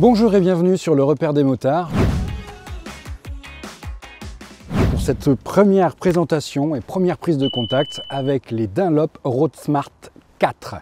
Bonjour et bienvenue sur le repère des motards. Pour cette première présentation et première prise de contact avec les Dunlop Road Smart 4.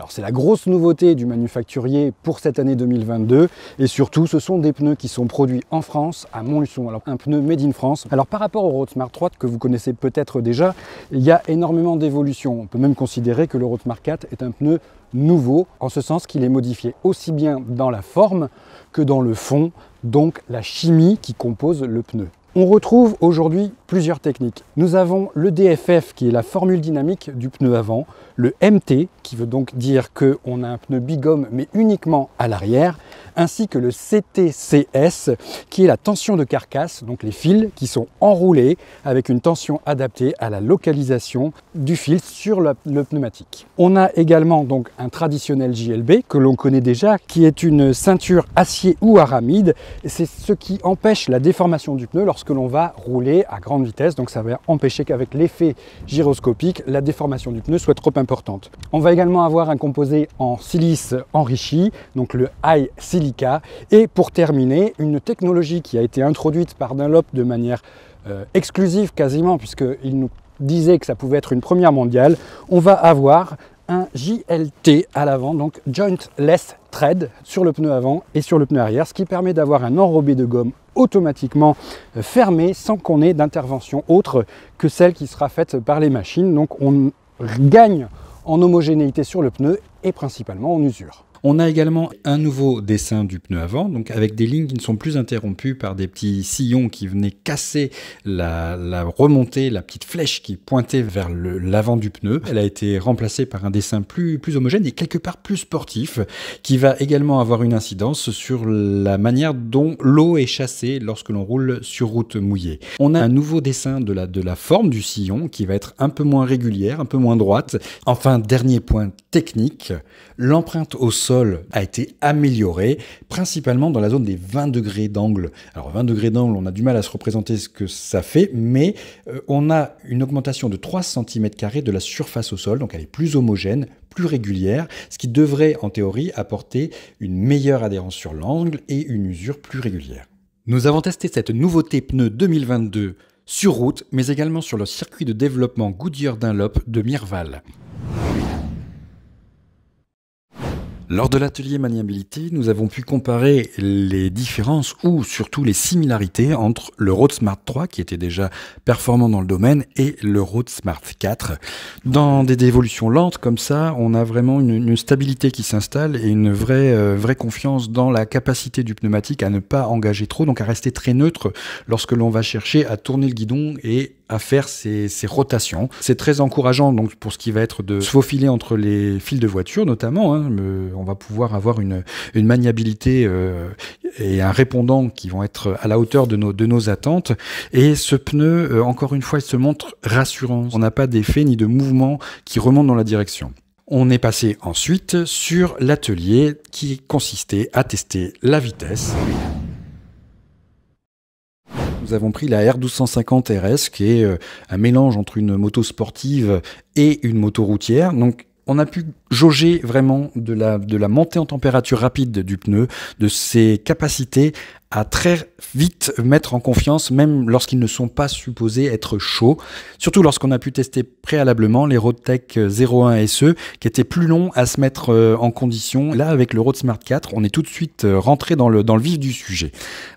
Alors c'est la grosse nouveauté du manufacturier pour cette année 2022 et surtout ce sont des pneus qui sont produits en France à Montluçon. Alors un pneu made in France. Alors par rapport au Road 3 que vous connaissez peut-être déjà, il y a énormément d'évolutions. On peut même considérer que le Road 4 est un pneu nouveau en ce sens qu'il est modifié aussi bien dans la forme que dans le fond, donc la chimie qui compose le pneu. On retrouve aujourd'hui plusieurs techniques. Nous avons le DFF qui est la formule dynamique du pneu avant, le MT qui veut donc dire qu'on a un pneu bigomme mais uniquement à l'arrière, ainsi que le CTCS qui est la tension de carcasse, donc les fils qui sont enroulés avec une tension adaptée à la localisation du fil sur le, pneumatique. On a également donc un traditionnel JLB que l'on connaît déjà qui est une ceinture acier ou aramide, c'est ce qui empêche la déformation du pneu lorsque l'on va rouler à grande vitesse, donc ça va empêcher qu'avec l'effet gyroscopique, la déformation du pneu soit trop importante. On va également avoir un composé en silice enrichi, donc le high silica, et pour terminer, une technologie qui a été introduite par Dunlop de manière euh, exclusive quasiment, puisqu'il nous disait que ça pouvait être une première mondiale, on va avoir un JLT à l'avant, donc Jointless Tread, sur le pneu avant et sur le pneu arrière, ce qui permet d'avoir un enrobé de gomme automatiquement fermée sans qu'on ait d'intervention autre que celle qui sera faite par les machines. Donc on gagne en homogénéité sur le pneu et principalement en usure. On a également un nouveau dessin du pneu avant, donc avec des lignes qui ne sont plus interrompues par des petits sillons qui venaient casser la, remontée, la petite flèche qui pointait vers l'avant du pneu. Elle a été remplacée par un dessin plus, homogène et quelque part plus sportif, qui va également avoir une incidence sur la manière dont l'eau est chassée lorsque l'on roule sur route mouillée. On a un nouveau dessin de la forme du sillon qui va être un peu moins régulière, un peu moins droite. Enfin, dernier point technique, l'empreinte au sol a été amélioré, principalement dans la zone des 20 degrés d'angle. Alors 20 degrés d'angle, on a du mal à se représenter ce que ça fait, mais euh, on a une augmentation de 3 cm de la surface au sol, donc elle est plus homogène, plus régulière, ce qui devrait en théorie apporter une meilleure adhérence sur l'angle et une usure plus régulière. Nous avons testé cette nouveauté pneu 2022 sur route, mais également sur le circuit de développement Goodyear Dunlop de Mirval. Lors de l'atelier maniabilité, nous avons pu comparer les différences ou surtout les similarités entre le Road Smart 3 qui était déjà performant dans le domaine et le Road Smart 4. Dans des dévolutions lentes comme ça, on a vraiment une, stabilité qui s'installe et une vraie, euh, vraie confiance dans la capacité du pneumatique à ne pas engager trop, donc à rester très neutre lorsque l'on va chercher à tourner le guidon et à faire ces, rotations. C'est très encourageant donc pour ce qui va être de se faufiler entre les fils de voiture notamment. Hein, euh, on va pouvoir avoir une, maniabilité euh, et un répondant qui vont être à la hauteur de nos, de nos attentes. Et ce pneu, euh, encore une fois, il se montre rassurant. On n'a pas d'effet ni de mouvement qui remonte dans la direction. On est passé ensuite sur l'atelier qui consistait à tester la vitesse nous avons pris la R1250 RS, qui est euh, un mélange entre une moto sportive et une moto routière. Donc on a pu jauger vraiment de la, montée en température rapide du pneu, de ses capacités à très vite mettre en confiance, même lorsqu'ils ne sont pas supposés être chauds. Surtout lorsqu'on a pu tester préalablement les Roadtech 01 SE, qui étaient plus longs à se mettre euh, en condition. Là, avec le Road Smart 4, on est tout de suite euh, rentré dans le, vif du sujet.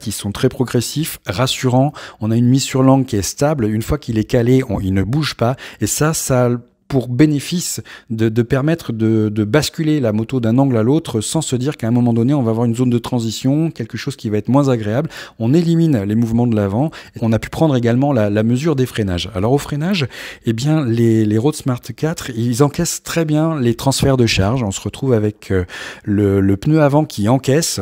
Ils sont très progressifs, rassurants. On a une mise sur langue qui est stable. Une fois qu'il est calé, il ne bouge pas. Et ça, ça pour bénéfice de, permettre de, basculer la moto d'un angle à l'autre sans se dire qu'à un moment donné on va avoir une zone de transition, quelque chose qui va être moins agréable. On élimine les mouvements de l'avant. On a pu prendre également la, mesure des freinages. Alors au freinage, eh bien les, les Road Smart 4, ils encaissent très bien les transferts de charge. On se retrouve avec euh, le, le pneu avant qui encaisse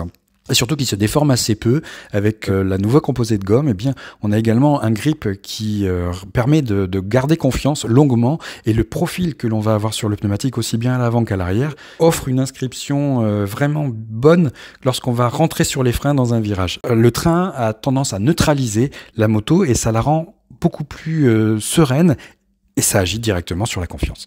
et surtout qui se déforme assez peu. Avec euh, la nouvelle composée de gomme, et eh bien, on a également un grip qui euh, permet de, garder confiance longuement et le profil que l'on va avoir sur le pneumatique, aussi bien à l'avant qu'à l'arrière, offre une inscription euh, vraiment bonne lorsqu'on va rentrer sur les freins dans un virage. le train a tendance à neutraliser la moto et ça la rend beaucoup plus sereine et ça agit directement sur la confiance.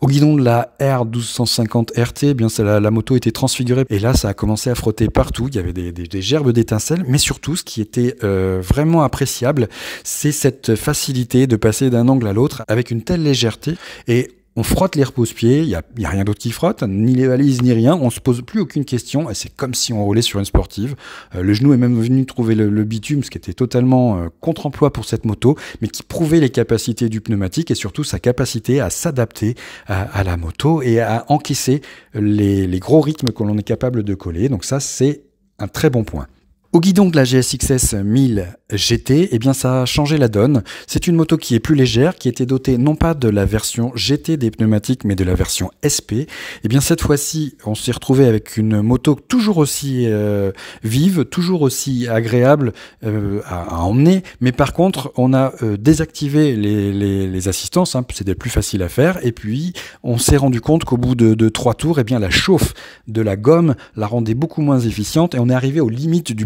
Au guidon de la R1250 RT, eh bien la, la, moto était transfigurée et là ça a commencé à frotter partout, il y avait des, gerbes d'étincelles, mais surtout ce qui était euh, vraiment appréciable, c'est cette facilité de passer d'un angle à l'autre avec une telle légèreté et on frotte les repose-pieds, il n'y a, rien d'autre qui frotte, ni les valises, ni rien, on se pose plus aucune question, et c'est comme si on roulait sur une sportive. Euh, le genou est même venu trouver le, bitume, ce qui était totalement euh, contre-emploi pour cette moto, mais qui prouvait les capacités du pneumatique et surtout sa capacité à s'adapter à, la moto et à encaisser les, les gros rythmes que l'on est capable de coller. Donc ça, c'est un très bon point. Au guidon de la GSXS 1000 GT, eh bien ça a changé la donne. C'est une moto qui est plus légère, qui était dotée non pas de la version GT des pneumatiques, mais de la version SP. Eh bien cette fois-ci, on s'est retrouvé avec une moto toujours aussi euh, vive, toujours aussi agréable euh, à, emmener, mais par contre, on a euh, désactivé les, assistances, hein, c'était plus facile à faire. Et puis, on s'est rendu compte qu'au bout de, de, trois tours, eh bien la chauffe de la gomme la rendait beaucoup moins efficiente, et on est arrivé aux limites du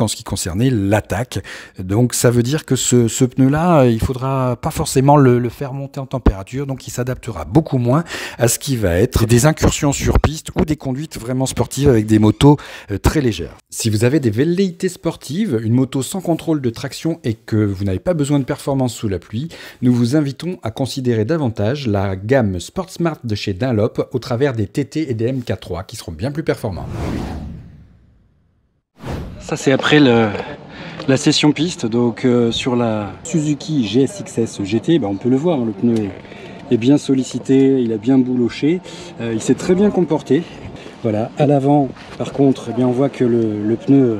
en ce qui concernait l'attaque. Donc ça veut dire que ce, pneu-là, euh, il faudra pas forcément le, faire monter en température, donc il s'adaptera beaucoup moins à ce qui va être des incursions sur piste ou des conduites vraiment sportives avec des motos euh, très légères. Si vous avez des velléités sportives, une moto sans contrôle de traction et que vous n'avez pas besoin de performance sous la pluie, nous vous invitons à considérer davantage la gamme sport smart de chez Dunlop au travers des TT et des MK3 qui seront bien plus performants. Ça c'est après la session piste, donc euh, sur la Suzuki GSXS GT, ben, on peut le voir, hein, le pneu est, bien sollicité, il a bien bouloché, euh, il s'est très bien comporté. Voilà, à l'avant, par contre, eh bien, on voit que le pneu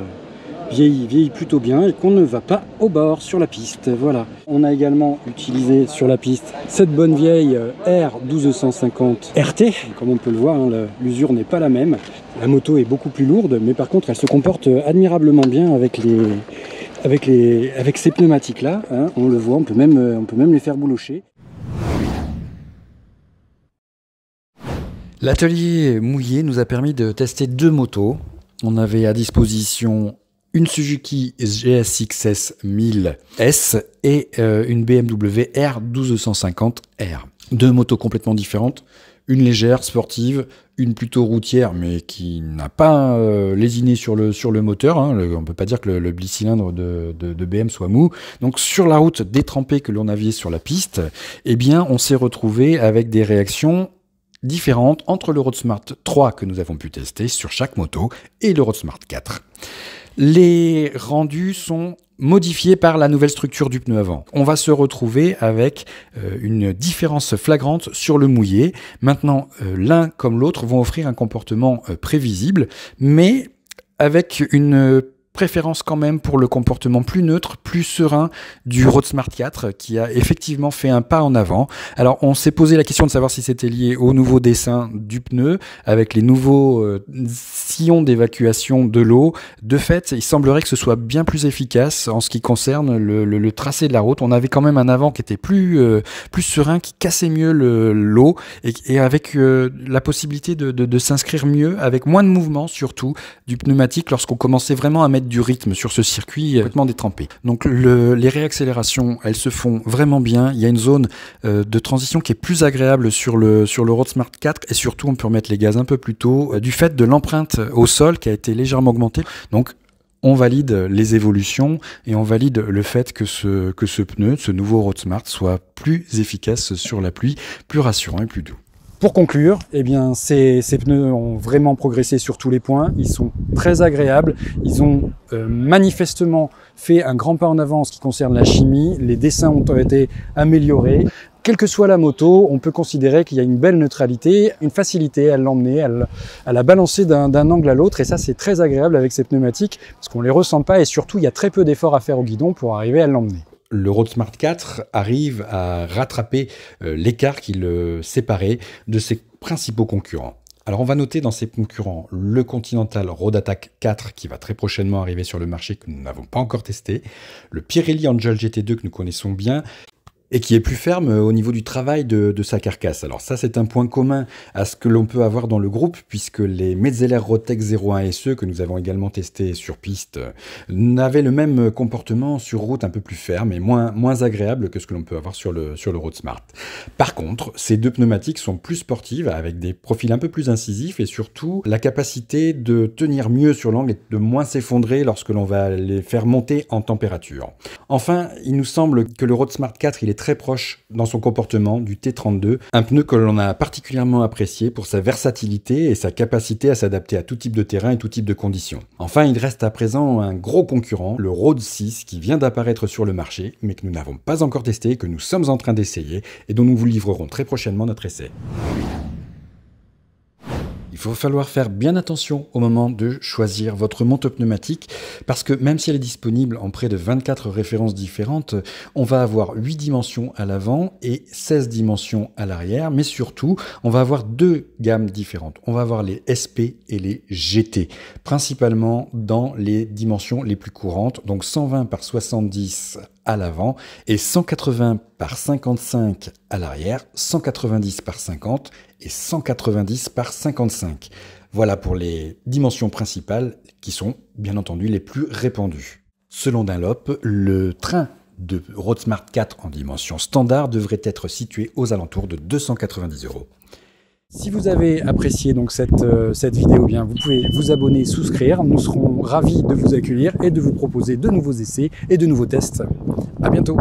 vieillit, plutôt bien et qu'on ne va pas au bord sur la piste. Voilà. On a également utilisé sur la piste cette bonne vieille R1250 euh, RT. Comme on peut le voir, hein, l'usure n'est pas la même. La moto est beaucoup plus lourde, mais par contre, elle se comporte euh, admirablement bien avec les avec, les, avec ces pneumatiques là, hein. on le voit, on peut, même, euh, on peut même les faire boulocher. L'atelier mouillé nous a permis de tester deux motos. On avait à disposition une Suzuki GSX-S 1000S et euh, une BMW R1250R. Deux motos complètement différentes, une légère, sportive, une plutôt routière, mais qui n'a pas euh, lésiné sur le, sur le moteur. Hein. on ne peut pas dire que le, le bicylindre de, BM soit mou. Donc sur la route détrempée que l'on avait sur la piste, eh bien on s'est retrouvé avec des réactions différentes entre le Road Smart 3 que nous avons pu tester sur chaque moto et le Road Smart 4. Les rendus sont modifiés par la nouvelle structure du pneu avant. On va se retrouver avec euh, une différence flagrante sur le mouillé. Maintenant, euh, l'un comme l'autre vont offrir un comportement euh, prévisible, mais avec une préférence quand même pour le comportement plus neutre, plus serein du Road Smart 4 qui a effectivement fait un pas en avant. Alors on s'est posé la question de savoir si c'était lié au nouveau dessin du pneu avec les nouveaux d'évacuation de l'eau. De fait, il semblerait que ce soit bien plus efficace en ce qui concerne le, tracé de la route. On avait quand même un avant qui était plus, euh, plus serein, qui cassait mieux l'eau et, et, avec euh, la possibilité de, s'inscrire mieux, avec moins de mouvement surtout du pneumatique lorsqu'on commençait vraiment à mettre du rythme sur ce circuit euh, complètement détrempé. Donc les réaccélérations, elles se font vraiment bien. Il y a une zone de transition qui est plus agréable sur le, sur le Road Smart 4 et surtout on peut remettre les gaz un peu plus tôt du fait de l'empreinte au sol qui a été légèrement augmenté. Donc on valide les évolutions et on valide le fait que ce, que ce pneu, ce nouveau Road Smart, soit plus efficace sur la pluie, plus rassurant et plus doux. Pour conclure, eh bien, ces, pneus ont vraiment progressé sur tous les points. Ils sont très agréables. Ils ont euh, manifestement fait un grand pas en avant en ce qui concerne la chimie. Les dessins ont été améliorés. Quelle que soit la moto, on peut considérer qu'il y a une belle neutralité, une facilité à l'emmener, à, à, la balancer d'un angle à l'autre. Et ça, c'est très agréable avec ces pneumatiques parce qu'on les ressent pas et surtout, il y a très peu d'efforts à faire au guidon pour arriver à l'emmener le Road Smart 4 arrive à rattraper euh, l'écart qui le séparait de ses principaux concurrents. Alors on va noter dans ses concurrents le Continental Road Attack 4 qui va très prochainement arriver sur le marché que nous n'avons pas encore testé, le Pirelli Angel GT2 que nous connaissons bien, et qui est plus ferme euh, au niveau du travail de, sa carcasse. Alors ça, c'est un point commun à ce que l'on peut avoir dans le groupe, puisque les Metzeler Rotec 01 SE, que nous avons également testé sur piste, n'avaient le même comportement sur route un peu plus ferme et moins, moins agréable que ce que l'on peut avoir sur le, sur le Road Smart. Par contre, ces deux pneumatiques sont plus sportives, avec des profils un peu plus incisifs, et surtout la capacité de tenir mieux sur l'angle et de moins s'effondrer lorsque l'on va les faire monter en température. Enfin, il nous semble que le Road Smart 4, il est très proche dans son comportement du T32, un pneu que l'on a particulièrement apprécié pour sa versatilité et sa capacité à s'adapter à tout type de terrain et tout type de conditions. Enfin, il reste à présent un gros concurrent, le Road 6, qui vient d'apparaître sur le marché, mais que nous n'avons pas encore testé, que nous sommes en train d'essayer et dont nous vous livrerons très prochainement notre essai. Il va falloir faire bien attention au moment de choisir votre monte pneumatique parce que même si elle est disponible en près de 24 références différentes, on va avoir 8 dimensions à l'avant et 16 dimensions à l'arrière, mais surtout, on va avoir deux gammes différentes. On va avoir les SP et les GT, principalement dans les dimensions les plus courantes, donc 120 par 70 l'avant et 180 par 55 à l'arrière, 190 par 50 et 190 par 55. Voilà pour les dimensions principales qui sont bien entendu les plus répandues. Selon Dunlop, le train de Roadsmart 4 en dimension standard devrait être situé aux alentours de 290 euros. Si vous avez apprécié donc cette, euh, cette vidéo, eh bien vous pouvez vous abonner, souscrire. Nous serons ravis de vous accueillir et de vous proposer de nouveaux essais et de nouveaux tests. A bientôt.